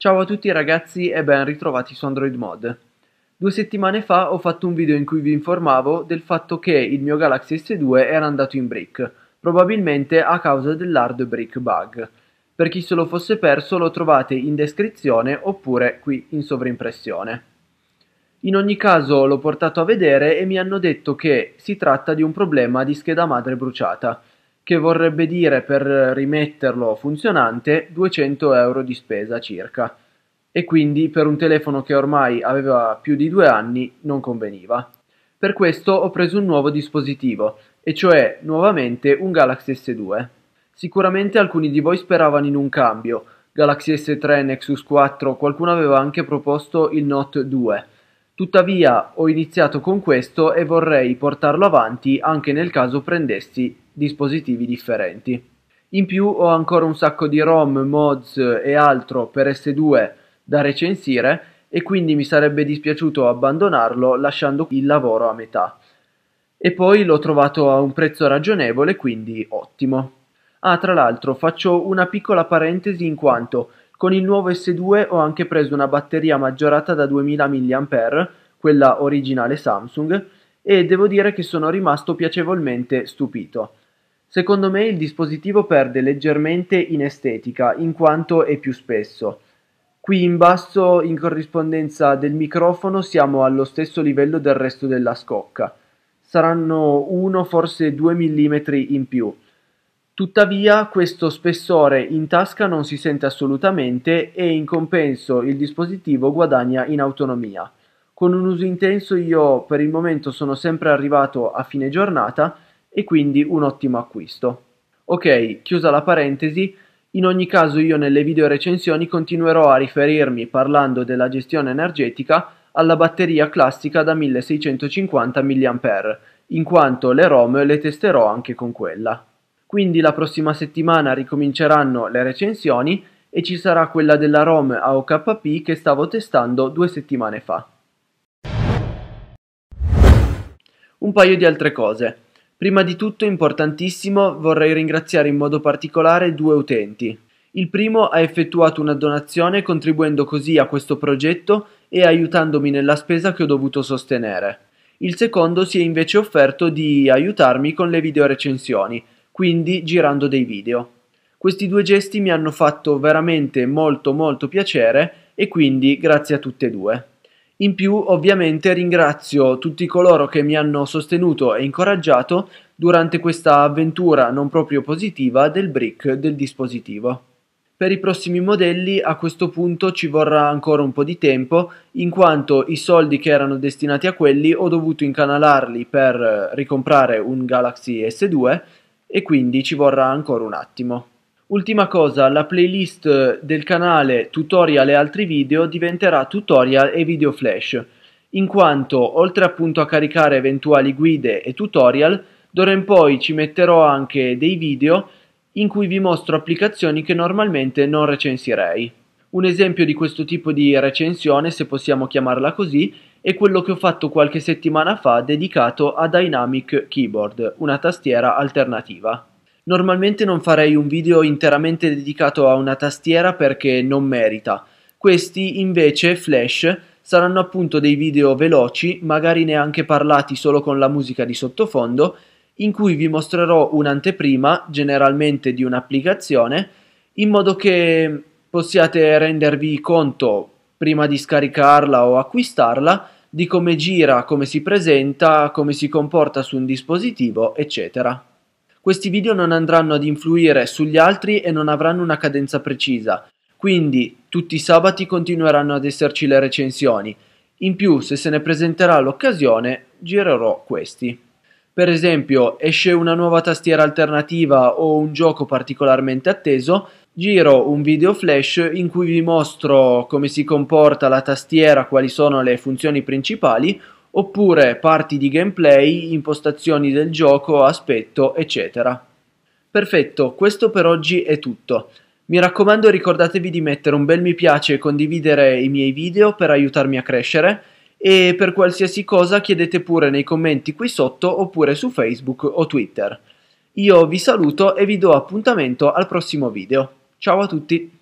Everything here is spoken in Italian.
Ciao a tutti ragazzi e ben ritrovati su Android Mod. Due settimane fa ho fatto un video in cui vi informavo del fatto che il mio Galaxy S2 era andato in brick, probabilmente a causa dell'hard brick bug. Per chi se lo fosse perso lo trovate in descrizione oppure qui in sovrimpressione. In ogni caso l'ho portato a vedere e mi hanno detto che si tratta di un problema di scheda madre bruciata, che vorrebbe dire per rimetterlo funzionante 200 euro di spesa circa e quindi per un telefono che ormai aveva più di due anni non conveniva. Per questo ho preso un nuovo dispositivo, e cioè nuovamente un Galaxy S2. Sicuramente alcuni di voi speravano in un cambio, Galaxy S3, Nexus 4, qualcuno aveva anche proposto il Note 2. Tuttavia ho iniziato con questo e vorrei portarlo avanti anche nel caso prendessi dispositivi differenti. In più ho ancora un sacco di ROM, mods e altro per S2 da recensire e quindi mi sarebbe dispiaciuto abbandonarlo lasciando il lavoro a metà. E poi l'ho trovato a un prezzo ragionevole, quindi ottimo. Ah, tra l'altro faccio una piccola parentesi in quanto con il nuovo S2 ho anche preso una batteria maggiorata da 2000 mAh, quella originale Samsung, e devo dire che sono rimasto piacevolmente stupito. Secondo me il dispositivo perde leggermente in estetica in quanto è più spesso. Qui in basso in corrispondenza del microfono siamo allo stesso livello del resto della scocca. Saranno 1 forse 2 mm in più. Tuttavia questo spessore in tasca non si sente assolutamente e in compenso il dispositivo guadagna in autonomia. Con un uso intenso io per il momento sono sempre arrivato a fine giornata e quindi un ottimo acquisto. Ok, chiusa la parentesi, in ogni caso io nelle video recensioni continuerò a riferirmi parlando della gestione energetica alla batteria classica da 1650 mAh, in quanto le ROM le testerò anche con quella. Quindi la prossima settimana ricominceranno le recensioni e ci sarà quella della ROM AOKP che stavo testando due settimane fa. Un paio di altre cose. Prima di tutto, importantissimo, vorrei ringraziare in modo particolare due utenti. Il primo ha effettuato una donazione contribuendo così a questo progetto e aiutandomi nella spesa che ho dovuto sostenere. Il secondo si è invece offerto di aiutarmi con le video recensioni, quindi girando dei video. Questi due gesti mi hanno fatto veramente molto molto piacere e quindi grazie a tutte e due. In più ovviamente ringrazio tutti coloro che mi hanno sostenuto e incoraggiato durante questa avventura non proprio positiva del brick del dispositivo. Per i prossimi modelli a questo punto ci vorrà ancora un po' di tempo, in quanto i soldi che erano destinati a quelli ho dovuto incanalarli per ricomprare un Galaxy S2 e quindi ci vorrà ancora un attimo. Ultima cosa, la playlist del canale tutorial e altri video diventerà tutorial e video flash, in quanto oltre appunto a caricare eventuali guide e tutorial, d'ora in poi ci metterò anche dei video in cui vi mostro applicazioni che normalmente non recensirei. Un esempio di questo tipo di recensione, se possiamo chiamarla così, è quello che ho fatto qualche settimana fa dedicato a Dynamic Keyboard, una tastiera alternativa. Normalmente non farei un video interamente dedicato a una tastiera perché non merita. Questi invece, Flash, saranno appunto dei video veloci, magari neanche parlati solo con la musica di sottofondo, in cui vi mostrerò un'anteprima, generalmente di un'applicazione, in modo che possiate rendervi conto, prima di scaricarla o acquistarla, di come gira, come si presenta, come si comporta su un dispositivo, eccetera. Questi video non andranno ad influire sugli altri e non avranno una cadenza precisa, quindi tutti i sabati continueranno ad esserci le recensioni. In più, se se ne presenterà l'occasione, girerò questi. Per esempio, esce una nuova tastiera alternativa o un gioco particolarmente atteso, giro un video flash in cui vi mostro come si comporta la tastiera, quali sono le funzioni principali oppure parti di gameplay, impostazioni del gioco, aspetto, eccetera. Perfetto, questo per oggi è tutto. Mi raccomando ricordatevi di mettere un bel mi piace e condividere i miei video per aiutarmi a crescere e per qualsiasi cosa chiedete pure nei commenti qui sotto oppure su Facebook o Twitter. Io vi saluto e vi do appuntamento al prossimo video. Ciao a tutti!